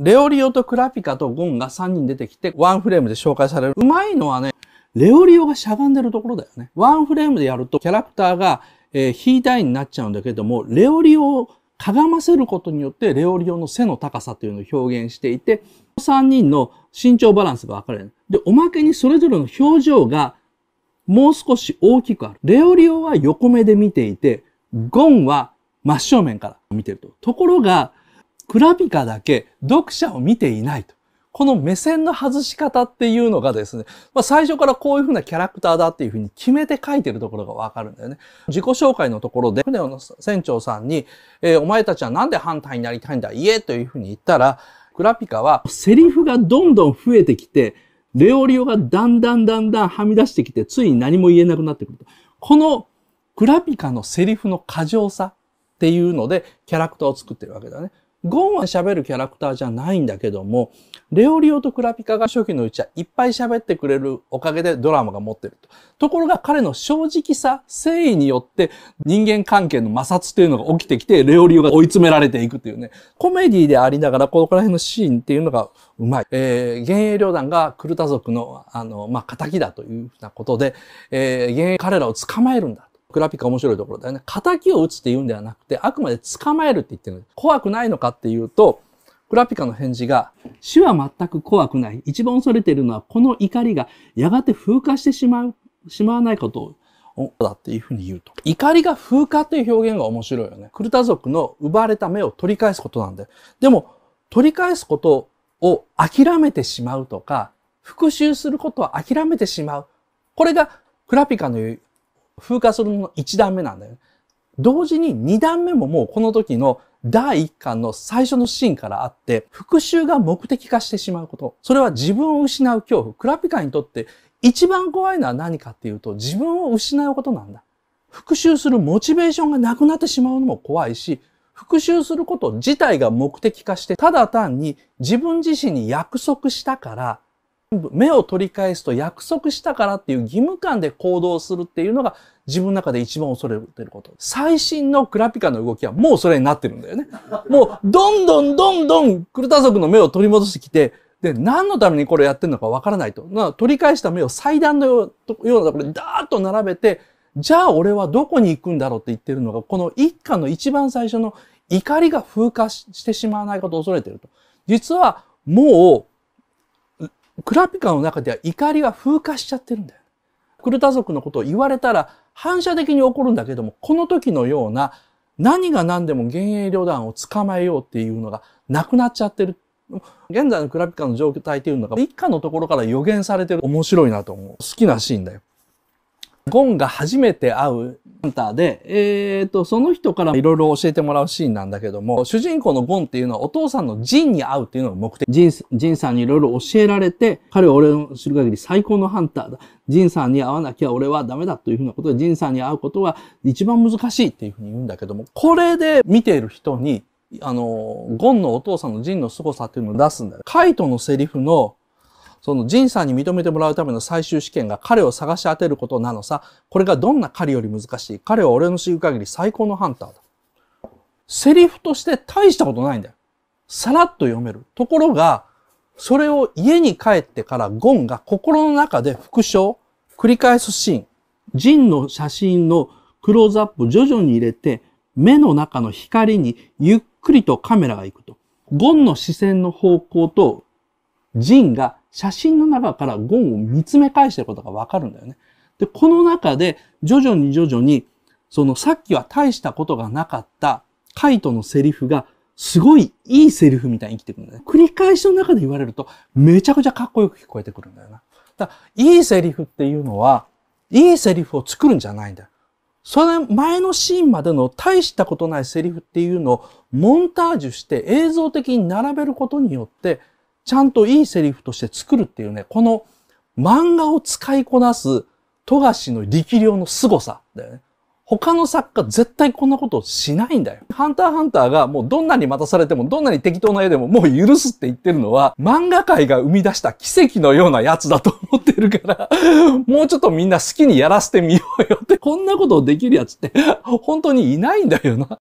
レオリオとクラピカとゴンが3人出てきて、ワンフレームで紹介される。うまいのはね、レオリオがしゃがんでるところだよね。ワンフレームでやると、キャラクターが、えー、ヒータンになっちゃうんだけども、レオリオをかがませることによって、レオリオの背の高さというのを表現していて、3人の身長バランスが分かれる。で、おまけにそれぞれの表情が、もう少し大きくある。レオリオは横目で見ていて、ゴンは真正面から見てると。ところが、クラピカだけ読者を見ていないと。この目線の外し方っていうのがですね、まあ、最初からこういうふうなキャラクターだっていうふうに決めて書いてるところがわかるんだよね。自己紹介のところで、船の船長さんに、えー、お前たちはなんで反対になりたいんだ言えというふうに言ったら、クラピカはセリフがどんどん増えてきて、レオリオがだんだんだんだんはみ出してきて、ついに何も言えなくなってくると。このクラピカのセリフの過剰さっていうので、キャラクターを作ってるわけだね。ゴンは喋るキャラクターじゃないんだけども、レオリオとクラピカが初期のうちはいっぱい喋ってくれるおかげでドラマが持ってると。ところが彼の正直さ、誠意によって人間関係の摩擦というのが起きてきて、レオリオが追い詰められていくというね、コメディでありながら、ここら辺のシーンっていうのがうまい。えー、幻影旅団がクルタ族の、あの、まあ、仇だというふうなことで、えー、現役彼らを捕まえるんだ。クラピカ面白いところだよね。仇を打つって言うんではなくて、あくまで捕まえるって言ってる。怖くないのかっていうと、クラピカの返事が、死は全く怖くない。一番恐れているのは、この怒りがやがて風化してしまう、しまわないことを、だっていうふうに言うと。怒りが風化という表現が面白いよね。クルタ族の奪われた目を取り返すことなんで。でも、取り返すことを諦めてしまうとか、復讐することを諦めてしまう。これが、クラピカの言う風化するの1段目なんだよ。同時に2段目ももうこの時の第1巻の最初のシーンからあって、復讐が目的化してしまうこと。それは自分を失う恐怖。クラピカにとって一番怖いのは何かっていうと、自分を失うことなんだ。復讐するモチベーションがなくなってしまうのも怖いし、復讐すること自体が目的化して、ただ単に自分自身に約束したから、部目を取り返すと約束したからっていう義務感で行動するっていうのが自分の中で一番恐れてること。最新のクラピカの動きはもうそれになってるんだよね。もうどんどんどんどんクルタ族の目を取り戻してきて、で、何のためにこれやってるのかわからないと。な取り返した目を祭壇のようなところにダーッと並べて、じゃあ俺はどこに行くんだろうって言ってるのが、この一家の一番最初の怒りが風化してしまわないことを恐れてると。実はもうクラピカの中では怒りは風化しちゃってるんだよ。クルタ族のことを言われたら反射的に起こるんだけども、この時のような何が何でも幻影旅団を捕まえようっていうのがなくなっちゃってる。現在のクラピカの状態っていうのが一家のところから予言されてる面白いなと思う。好きなシーンだよ。ゴンが初めて会うハンターで、えー、と、その人からいろいろ教えてもらうシーンなんだけども、主人公のゴンっていうのはお父さんのジンに会うっていうのが目的。ジン、ジンさんにいろいろ教えられて、彼は俺の知る限り最高のハンターだ。ジンさんに会わなきゃ俺はダメだというふうなことで、ジンさんに会うことは一番難しいっていうふうに言うんだけども、これで見ている人に、あの、ゴンのお父さんのジンの凄さっていうのを出すんだよ。カイトのセリフのその仁さんに認めてもらうための最終試験が彼を探し当てることなのさ。これがどんな彼より難しい。彼は俺の知る限り最高のハンターだ。セリフとして大したことないんだよ。さらっと読める。ところが、それを家に帰ってからゴンが心の中で復唱、繰り返すシーン、ジンの写真のクローズアップ徐々に入れて、目の中の光にゆっくりとカメラが行くと。ゴンの視線の方向と、ジンが写真の中からゴンを見つめ返してることがわかるんだよね。で、この中で徐々に徐々に、そのさっきは大したことがなかったカイトのセリフがすごいいいセリフみたいに生きてくるんだよね。繰り返しの中で言われるとめちゃくちゃかっこよく聞こえてくるんだよな。だからいいセリフっていうのは、いいセリフを作るんじゃないんだよ。それ前のシーンまでの大したことないセリフっていうのをモンタージュして映像的に並べることによってちゃんといいセリフとして作るっていうね、この漫画を使いこなす富樫の力量の凄さだよね。他の作家絶対こんなことしないんだよ。ハンターハンターがもうどんなに待たされてもどんなに適当な絵でももう許すって言ってるのは漫画界が生み出した奇跡のようなやつだと思ってるから もうちょっとみんな好きにやらせてみようよってこんなことをできるやつって本当にいないんだよな。